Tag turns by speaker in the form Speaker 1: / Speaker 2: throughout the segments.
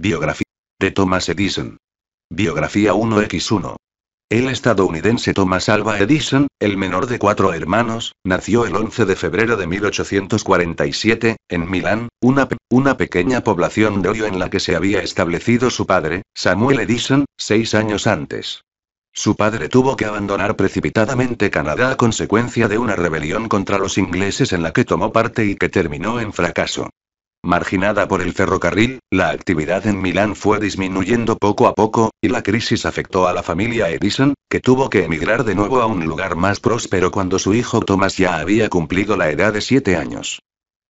Speaker 1: Biografía de Thomas Edison. Biografía 1x1. El estadounidense Thomas Alva Edison, el menor de cuatro hermanos, nació el 11 de febrero de 1847, en Milán, una, pequeña población de hoyo en la que se había establecido su padre, Samuel Edison, seis años antes. Su padre tuvo que abandonar precipitadamente Canadá a consecuencia de una rebelión contra los ingleses en la que tomó parte y que terminó en fracaso. Marginada por el ferrocarril, la actividad en Milán fue disminuyendo poco a poco, y la crisis afectó a la familia Edison, que tuvo que emigrar de nuevo a un lugar más próspero cuando su hijo Thomas ya había cumplido la edad de siete años.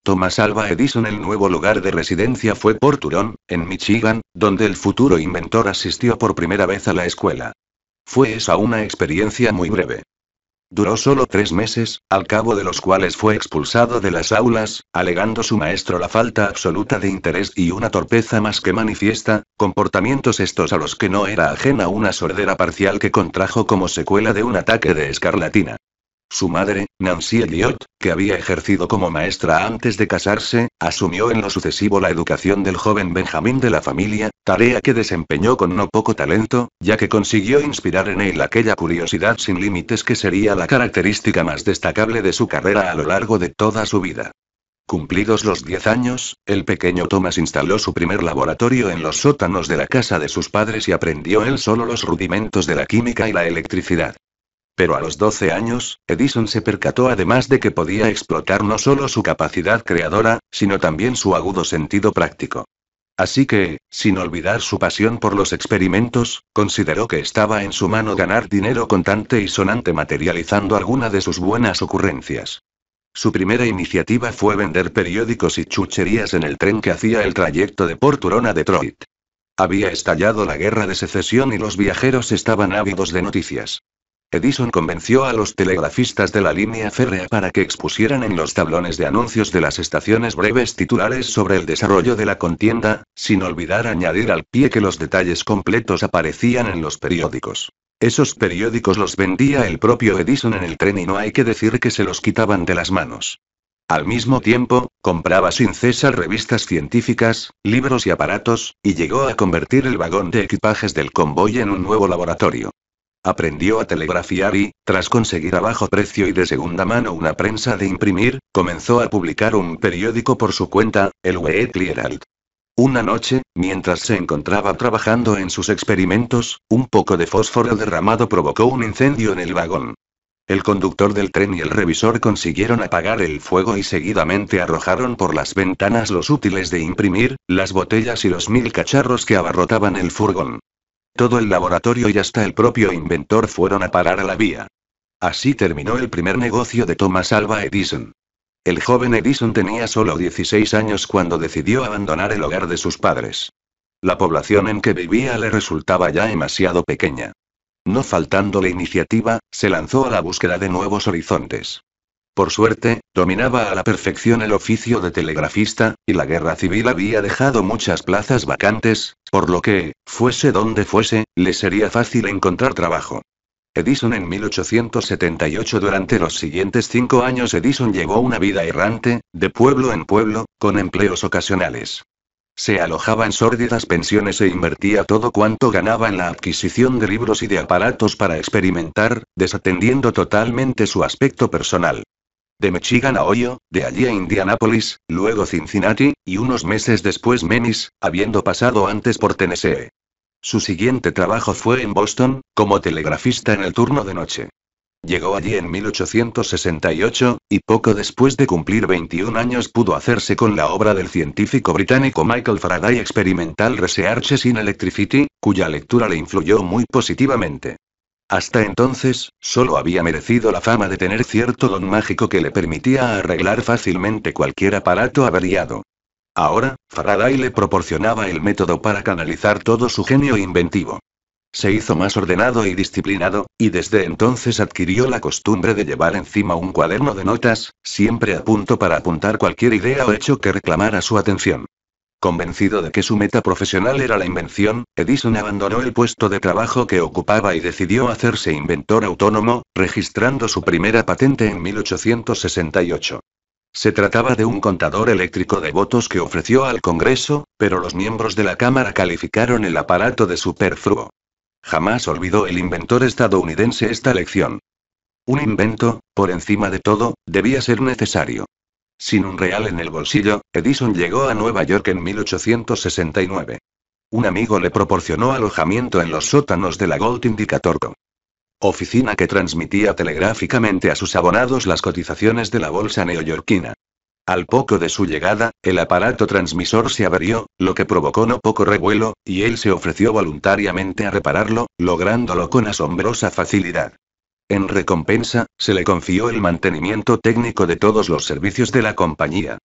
Speaker 1: Thomas Alba Edison el nuevo lugar de residencia fue Porturón, en Michigan, donde el futuro inventor asistió por primera vez a la escuela. Fue esa una experiencia muy breve. Duró solo tres meses, al cabo de los cuales fue expulsado de las aulas, alegando su maestro la falta absoluta de interés y una torpeza más que manifiesta, comportamientos estos a los que no era ajena una sordera parcial que contrajo como secuela de un ataque de escarlatina. Su madre, Nancy Elliot, que había ejercido como maestra antes de casarse, asumió en lo sucesivo la educación del joven Benjamín de la familia, tarea que desempeñó con no poco talento, ya que consiguió inspirar en él aquella curiosidad sin límites que sería la característica más destacable de su carrera a lo largo de toda su vida. Cumplidos los 10 años, el pequeño Thomas instaló su primer laboratorio en los sótanos de la casa de sus padres y aprendió él solo los rudimentos de la química y la electricidad. Pero a los 12 años, Edison se percató además de que podía explotar no solo su capacidad creadora, sino también su agudo sentido práctico. Así que, sin olvidar su pasión por los experimentos, consideró que estaba en su mano ganar dinero contante y sonante materializando alguna de sus buenas ocurrencias. Su primera iniciativa fue vender periódicos y chucherías en el tren que hacía el trayecto de Porturón a Detroit. Había estallado la guerra de secesión y los viajeros estaban ávidos de noticias. Edison convenció a los telegrafistas de la línea férrea para que expusieran en los tablones de anuncios de las estaciones breves titulares sobre el desarrollo de la contienda, sin olvidar añadir al pie que los detalles completos aparecían en los periódicos. Esos periódicos los vendía el propio Edison en el tren y no hay que decir que se los quitaban de las manos. Al mismo tiempo, compraba sin cesar revistas científicas, libros y aparatos, y llegó a convertir el vagón de equipajes del convoy en un nuevo laboratorio. Aprendió a telegrafiar y, tras conseguir a bajo precio y de segunda mano una prensa de imprimir, comenzó a publicar un periódico por su cuenta, el Weekly Herald. Una noche, mientras se encontraba trabajando en sus experimentos, un poco de fósforo derramado provocó un incendio en el vagón. El conductor del tren y el revisor consiguieron apagar el fuego y seguidamente arrojaron por las ventanas los útiles de imprimir, las botellas y los mil cacharros que abarrotaban el furgón. Todo el laboratorio y hasta el propio inventor fueron a parar a la vía. Así terminó el primer negocio de Thomas Alva Edison. El joven Edison tenía solo 16 años cuando decidió abandonar el hogar de sus padres. La población en que vivía le resultaba ya demasiado pequeña. No la iniciativa, se lanzó a la búsqueda de nuevos horizontes. Por suerte, dominaba a la perfección el oficio de telegrafista, y la guerra civil había dejado muchas plazas vacantes, por lo que, fuese donde fuese, le sería fácil encontrar trabajo. Edison en 1878 Durante los siguientes cinco años Edison llevó una vida errante, de pueblo en pueblo, con empleos ocasionales. Se alojaba en sórdidas pensiones e invertía todo cuanto ganaba en la adquisición de libros y de aparatos para experimentar, desatendiendo totalmente su aspecto personal de Michigan a Ohio, de allí a Indianápolis, luego Cincinnati, y unos meses después Memphis, habiendo pasado antes por Tennessee. Su siguiente trabajo fue en Boston, como telegrafista en el turno de noche. Llegó allí en 1868, y poco después de cumplir 21 años pudo hacerse con la obra del científico británico Michael Faraday Experimental Researches in Electricity, cuya lectura le influyó muy positivamente. Hasta entonces, solo había merecido la fama de tener cierto don mágico que le permitía arreglar fácilmente cualquier aparato averiado. Ahora, Faraday le proporcionaba el método para canalizar todo su genio inventivo. Se hizo más ordenado y disciplinado, y desde entonces adquirió la costumbre de llevar encima un cuaderno de notas, siempre a punto para apuntar cualquier idea o hecho que reclamara su atención. Convencido de que su meta profesional era la invención, Edison abandonó el puesto de trabajo que ocupaba y decidió hacerse inventor autónomo, registrando su primera patente en 1868. Se trataba de un contador eléctrico de votos que ofreció al Congreso, pero los miembros de la Cámara calificaron el aparato de superfluo. Jamás olvidó el inventor estadounidense esta lección. Un invento, por encima de todo, debía ser necesario. Sin un real en el bolsillo, Edison llegó a Nueva York en 1869. Un amigo le proporcionó alojamiento en los sótanos de la Gold Indicator Co. Oficina que transmitía telegráficamente a sus abonados las cotizaciones de la bolsa neoyorquina. Al poco de su llegada, el aparato transmisor se averió, lo que provocó no poco revuelo, y él se ofreció voluntariamente a repararlo, lográndolo con asombrosa facilidad. En recompensa, se le confió el mantenimiento técnico de todos los servicios de la compañía.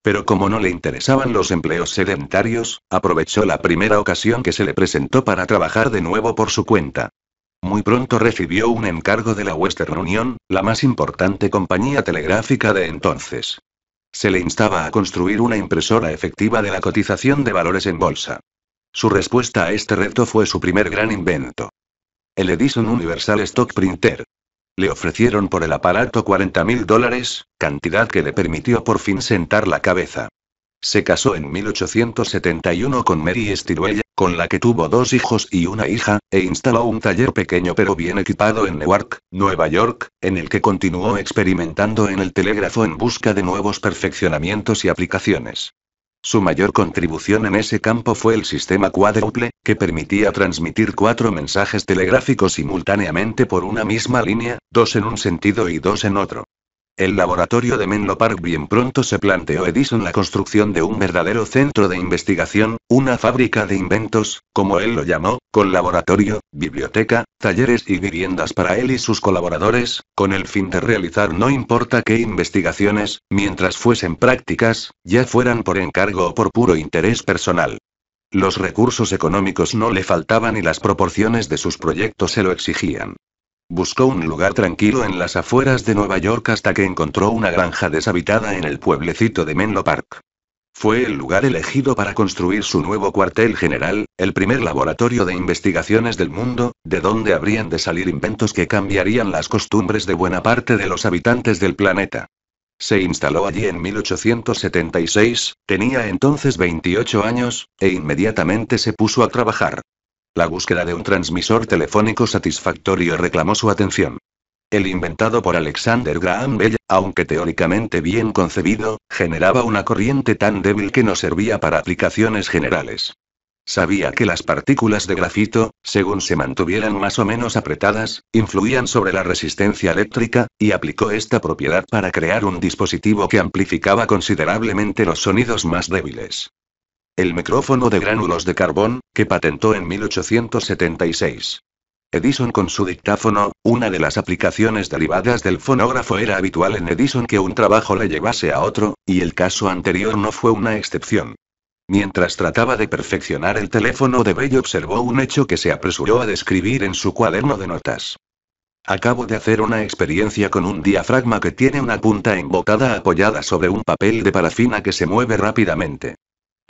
Speaker 1: Pero como no le interesaban los empleos sedentarios, aprovechó la primera ocasión que se le presentó para trabajar de nuevo por su cuenta. Muy pronto recibió un encargo de la Western Union, la más importante compañía telegráfica de entonces. Se le instaba a construir una impresora efectiva de la cotización de valores en bolsa. Su respuesta a este reto fue su primer gran invento el Edison Universal Stock Printer. Le ofrecieron por el aparato 40 mil dólares, cantidad que le permitió por fin sentar la cabeza. Se casó en 1871 con Mary Stilwell, con la que tuvo dos hijos y una hija, e instaló un taller pequeño pero bien equipado en Newark, Nueva York, en el que continuó experimentando en el telégrafo en busca de nuevos perfeccionamientos y aplicaciones. Su mayor contribución en ese campo fue el sistema cuádruple, que permitía transmitir cuatro mensajes telegráficos simultáneamente por una misma línea, dos en un sentido y dos en otro. El laboratorio de Menlo Park bien pronto se planteó Edison la construcción de un verdadero centro de investigación, una fábrica de inventos, como él lo llamó, con laboratorio, biblioteca, talleres y viviendas para él y sus colaboradores, con el fin de realizar no importa qué investigaciones, mientras fuesen prácticas, ya fueran por encargo o por puro interés personal. Los recursos económicos no le faltaban y las proporciones de sus proyectos se lo exigían. Buscó un lugar tranquilo en las afueras de Nueva York hasta que encontró una granja deshabitada en el pueblecito de Menlo Park. Fue el lugar elegido para construir su nuevo cuartel general, el primer laboratorio de investigaciones del mundo, de donde habrían de salir inventos que cambiarían las costumbres de buena parte de los habitantes del planeta. Se instaló allí en 1876, tenía entonces 28 años, e inmediatamente se puso a trabajar. La búsqueda de un transmisor telefónico satisfactorio reclamó su atención. El inventado por Alexander Graham Bell, aunque teóricamente bien concebido, generaba una corriente tan débil que no servía para aplicaciones generales. Sabía que las partículas de grafito, según se mantuvieran más o menos apretadas, influían sobre la resistencia eléctrica, y aplicó esta propiedad para crear un dispositivo que amplificaba considerablemente los sonidos más débiles el micrófono de gránulos de carbón, que patentó en 1876. Edison con su dictáfono, una de las aplicaciones derivadas del fonógrafo era habitual en Edison que un trabajo le llevase a otro, y el caso anterior no fue una excepción. Mientras trataba de perfeccionar el teléfono de Bell observó un hecho que se apresuró a describir en su cuaderno de notas. Acabo de hacer una experiencia con un diafragma que tiene una punta embotada apoyada sobre un papel de parafina que se mueve rápidamente.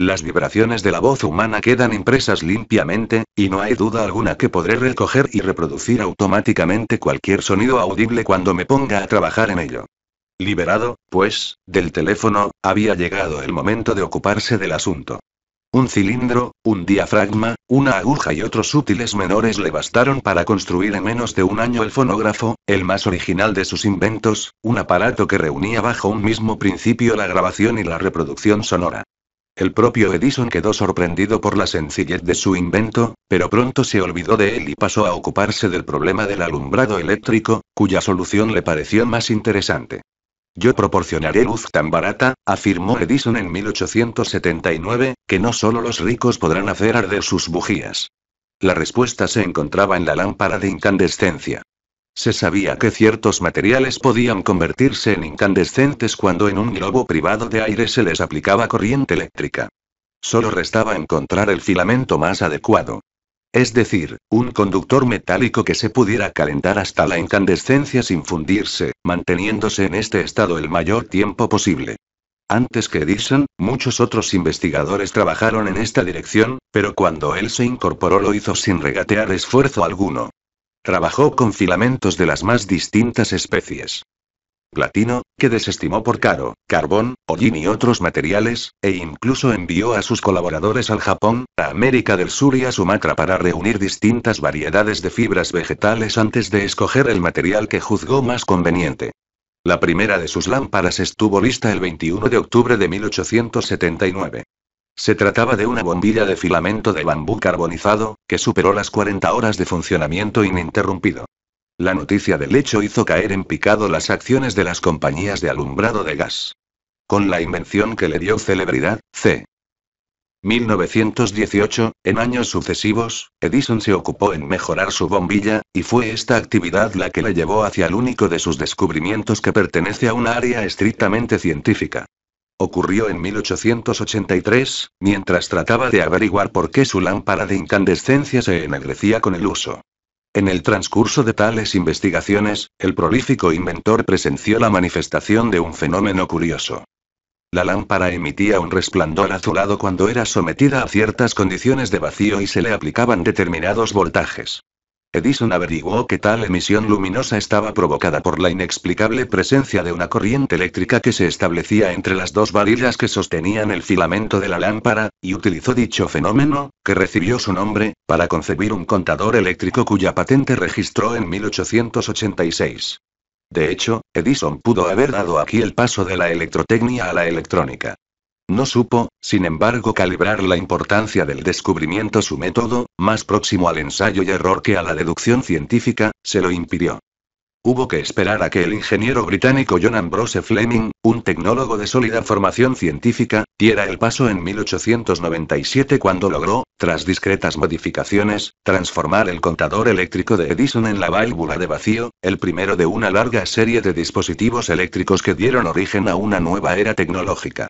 Speaker 1: Las vibraciones de la voz humana quedan impresas limpiamente, y no hay duda alguna que podré recoger y reproducir automáticamente cualquier sonido audible cuando me ponga a trabajar en ello. Liberado, pues, del teléfono, había llegado el momento de ocuparse del asunto. Un cilindro, un diafragma, una aguja y otros útiles menores le bastaron para construir en menos de un año el fonógrafo, el más original de sus inventos, un aparato que reunía bajo un mismo principio la grabación y la reproducción sonora. El propio Edison quedó sorprendido por la sencillez de su invento, pero pronto se olvidó de él y pasó a ocuparse del problema del alumbrado eléctrico, cuya solución le pareció más interesante. Yo proporcionaré luz tan barata, afirmó Edison en 1879, que no solo los ricos podrán hacer arder sus bujías. La respuesta se encontraba en la lámpara de incandescencia. Se sabía que ciertos materiales podían convertirse en incandescentes cuando en un globo privado de aire se les aplicaba corriente eléctrica. Solo restaba encontrar el filamento más adecuado. Es decir, un conductor metálico que se pudiera calentar hasta la incandescencia sin fundirse, manteniéndose en este estado el mayor tiempo posible. Antes que Edison, muchos otros investigadores trabajaron en esta dirección, pero cuando él se incorporó lo hizo sin regatear esfuerzo alguno. Trabajó con filamentos de las más distintas especies. Platino, que desestimó por caro, carbón, hollín y otros materiales, e incluso envió a sus colaboradores al Japón, a América del Sur y a Sumatra para reunir distintas variedades de fibras vegetales antes de escoger el material que juzgó más conveniente. La primera de sus lámparas estuvo lista el 21 de octubre de 1879. Se trataba de una bombilla de filamento de bambú carbonizado, que superó las 40 horas de funcionamiento ininterrumpido. La noticia del hecho hizo caer en picado las acciones de las compañías de alumbrado de gas. Con la invención que le dio celebridad, C. 1918, en años sucesivos, Edison se ocupó en mejorar su bombilla, y fue esta actividad la que le llevó hacia el único de sus descubrimientos que pertenece a un área estrictamente científica. Ocurrió en 1883, mientras trataba de averiguar por qué su lámpara de incandescencia se ennegrecía con el uso. En el transcurso de tales investigaciones, el prolífico inventor presenció la manifestación de un fenómeno curioso. La lámpara emitía un resplandor azulado cuando era sometida a ciertas condiciones de vacío y se le aplicaban determinados voltajes. Edison averiguó que tal emisión luminosa estaba provocada por la inexplicable presencia de una corriente eléctrica que se establecía entre las dos varillas que sostenían el filamento de la lámpara, y utilizó dicho fenómeno, que recibió su nombre, para concebir un contador eléctrico cuya patente registró en 1886. De hecho, Edison pudo haber dado aquí el paso de la electrotecnia a la electrónica. No supo, sin embargo, calibrar la importancia del descubrimiento. Su método, más próximo al ensayo y error que a la deducción científica, se lo impidió. Hubo que esperar a que el ingeniero británico John Ambrose Fleming, un tecnólogo de sólida formación científica, diera el paso en 1897 cuando logró, tras discretas modificaciones, transformar el contador eléctrico de Edison en la válvula de vacío, el primero de una larga serie de dispositivos eléctricos que dieron origen a una nueva era tecnológica.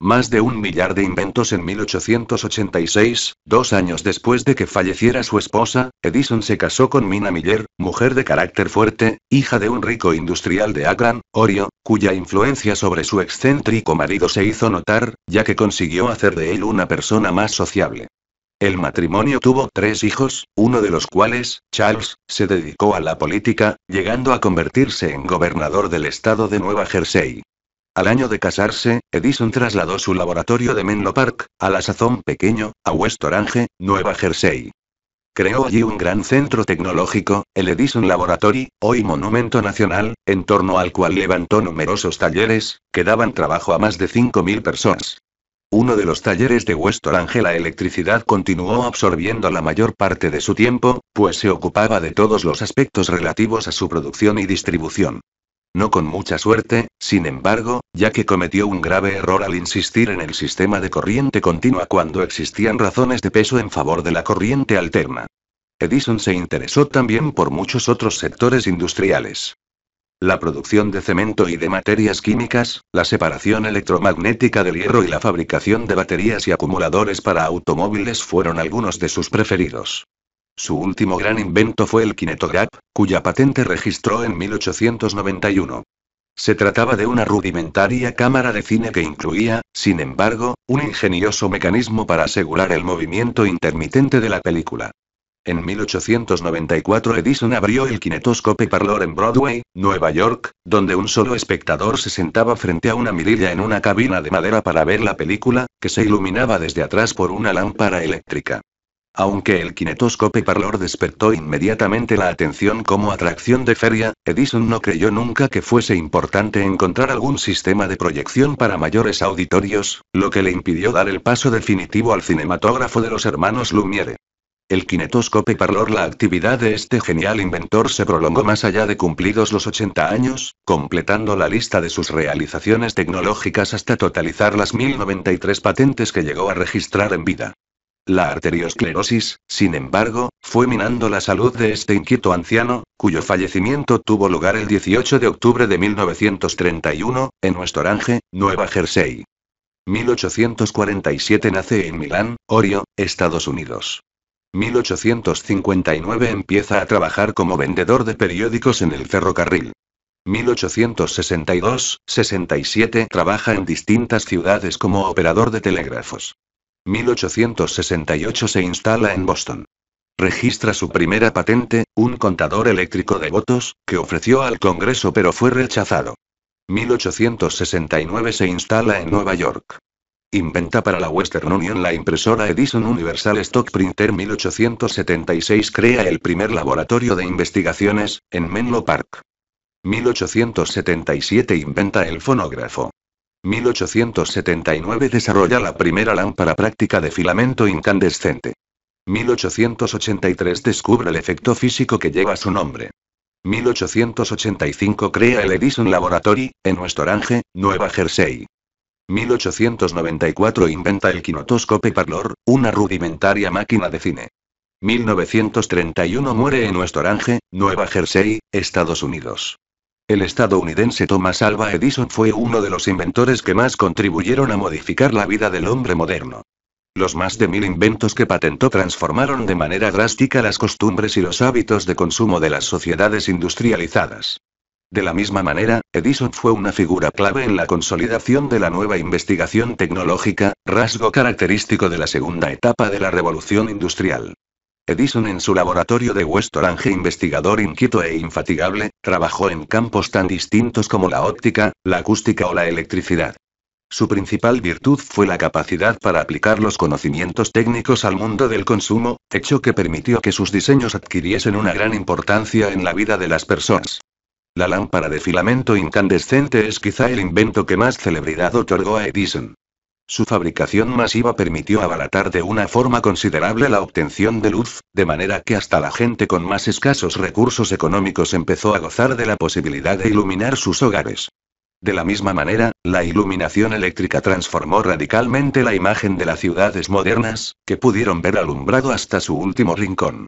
Speaker 1: Más de un millar de inventos en 1886, dos años después de que falleciera su esposa, Edison se casó con Mina Miller, mujer de carácter fuerte, hija de un rico industrial de Akron, Orio, cuya influencia sobre su excéntrico marido se hizo notar, ya que consiguió hacer de él una persona más sociable. El matrimonio tuvo tres hijos, uno de los cuales, Charles, se dedicó a la política, llegando a convertirse en gobernador del estado de Nueva Jersey. Al año de casarse, Edison trasladó su laboratorio de Menlo Park, a la sazón pequeño, a West Orange, Nueva Jersey. Creó allí un gran centro tecnológico, el Edison Laboratory, hoy monumento nacional, en torno al cual levantó numerosos talleres, que daban trabajo a más de 5.000 personas. Uno de los talleres de West Orange la electricidad continuó absorbiendo la mayor parte de su tiempo, pues se ocupaba de todos los aspectos relativos a su producción y distribución. No con mucha suerte, sin embargo, ya que cometió un grave error al insistir en el sistema de corriente continua cuando existían razones de peso en favor de la corriente alterna. Edison se interesó también por muchos otros sectores industriales. La producción de cemento y de materias químicas, la separación electromagnética del hierro y la fabricación de baterías y acumuladores para automóviles fueron algunos de sus preferidos. Su último gran invento fue el Kinetograp, cuya patente registró en 1891. Se trataba de una rudimentaria cámara de cine que incluía, sin embargo, un ingenioso mecanismo para asegurar el movimiento intermitente de la película. En 1894 Edison abrió el Kinetoscope Parlor en Broadway, Nueva York, donde un solo espectador se sentaba frente a una mirilla en una cabina de madera para ver la película, que se iluminaba desde atrás por una lámpara eléctrica. Aunque el kinetoscope parlor despertó inmediatamente la atención como atracción de feria, Edison no creyó nunca que fuese importante encontrar algún sistema de proyección para mayores auditorios, lo que le impidió dar el paso definitivo al cinematógrafo de los hermanos Lumiere. El kinetoscope parlor La actividad de este genial inventor se prolongó más allá de cumplidos los 80 años, completando la lista de sus realizaciones tecnológicas hasta totalizar las 1093 patentes que llegó a registrar en vida. La arteriosclerosis, sin embargo, fue minando la salud de este inquieto anciano, cuyo fallecimiento tuvo lugar el 18 de octubre de 1931, en Orange, Nueva Jersey. 1847 nace en Milán, Orio, Estados Unidos. 1859 empieza a trabajar como vendedor de periódicos en el ferrocarril. 1862-67 trabaja en distintas ciudades como operador de telégrafos. 1868 se instala en Boston. Registra su primera patente, un contador eléctrico de votos, que ofreció al Congreso pero fue rechazado. 1869 se instala en Nueva York. Inventa para la Western Union la impresora Edison Universal Stock Printer 1876 crea el primer laboratorio de investigaciones, en Menlo Park. 1877 inventa el fonógrafo. 1879 desarrolla la primera lámpara práctica de filamento incandescente. 1883 descubre el efecto físico que lleva su nombre. 1885 crea el Edison Laboratory, en West Orange, Nueva Jersey. 1894 inventa el quinotoscope Parlor, una rudimentaria máquina de cine. 1931 muere en West Orange, Nueva Jersey, Estados Unidos. El estadounidense Thomas Alva Edison fue uno de los inventores que más contribuyeron a modificar la vida del hombre moderno. Los más de mil inventos que patentó transformaron de manera drástica las costumbres y los hábitos de consumo de las sociedades industrializadas. De la misma manera, Edison fue una figura clave en la consolidación de la nueva investigación tecnológica, rasgo característico de la segunda etapa de la revolución industrial. Edison en su laboratorio de West Orange, investigador inquieto e infatigable, trabajó en campos tan distintos como la óptica, la acústica o la electricidad. Su principal virtud fue la capacidad para aplicar los conocimientos técnicos al mundo del consumo, hecho que permitió que sus diseños adquiriesen una gran importancia en la vida de las personas. La lámpara de filamento incandescente es quizá el invento que más celebridad otorgó a Edison. Su fabricación masiva permitió abaratar de una forma considerable la obtención de luz, de manera que hasta la gente con más escasos recursos económicos empezó a gozar de la posibilidad de iluminar sus hogares. De la misma manera, la iluminación eléctrica transformó radicalmente la imagen de las ciudades modernas, que pudieron ver alumbrado hasta su último rincón.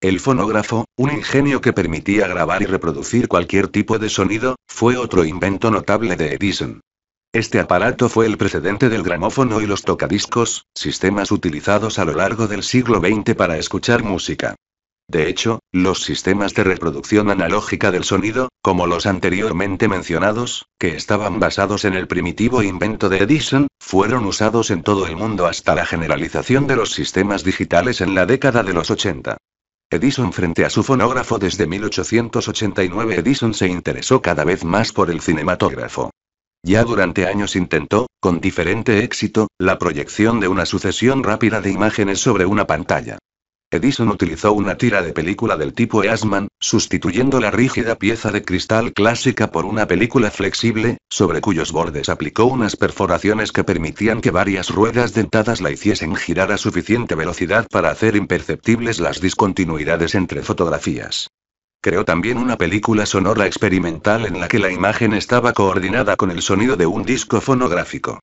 Speaker 1: El fonógrafo, un ingenio que permitía grabar y reproducir cualquier tipo de sonido, fue otro invento notable de Edison. Este aparato fue el precedente del gramófono y los tocadiscos, sistemas utilizados a lo largo del siglo XX para escuchar música. De hecho, los sistemas de reproducción analógica del sonido, como los anteriormente mencionados, que estaban basados en el primitivo invento de Edison, fueron usados en todo el mundo hasta la generalización de los sistemas digitales en la década de los 80. Edison frente a su fonógrafo desde 1889 Edison se interesó cada vez más por el cinematógrafo. Ya durante años intentó, con diferente éxito, la proyección de una sucesión rápida de imágenes sobre una pantalla. Edison utilizó una tira de película del tipo Eastman, sustituyendo la rígida pieza de cristal clásica por una película flexible, sobre cuyos bordes aplicó unas perforaciones que permitían que varias ruedas dentadas la hiciesen girar a suficiente velocidad para hacer imperceptibles las discontinuidades entre fotografías. Creó también una película sonora experimental en la que la imagen estaba coordinada con el sonido de un disco fonográfico.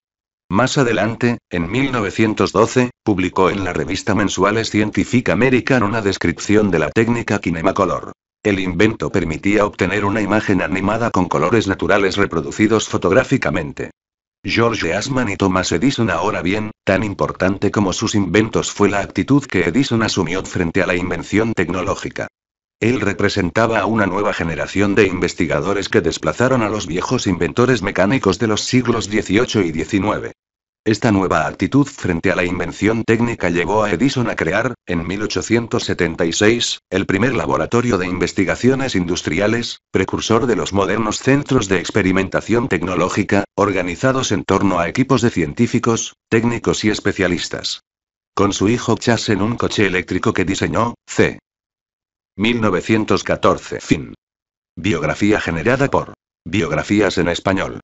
Speaker 1: Más adelante, en 1912, publicó en la revista mensual Scientific American una descripción de la técnica Kinemacolor. El invento permitía obtener una imagen animada con colores naturales reproducidos fotográficamente. George Asman y Thomas Edison ahora bien, tan importante como sus inventos fue la actitud que Edison asumió frente a la invención tecnológica. Él representaba a una nueva generación de investigadores que desplazaron a los viejos inventores mecánicos de los siglos XVIII y XIX. Esta nueva actitud frente a la invención técnica llevó a Edison a crear, en 1876, el primer laboratorio de investigaciones industriales, precursor de los modernos centros de experimentación tecnológica, organizados en torno a equipos de científicos, técnicos y especialistas. Con su hijo Chas en un coche eléctrico que diseñó, C. 1914 Fin. Biografía generada por Biografías en Español.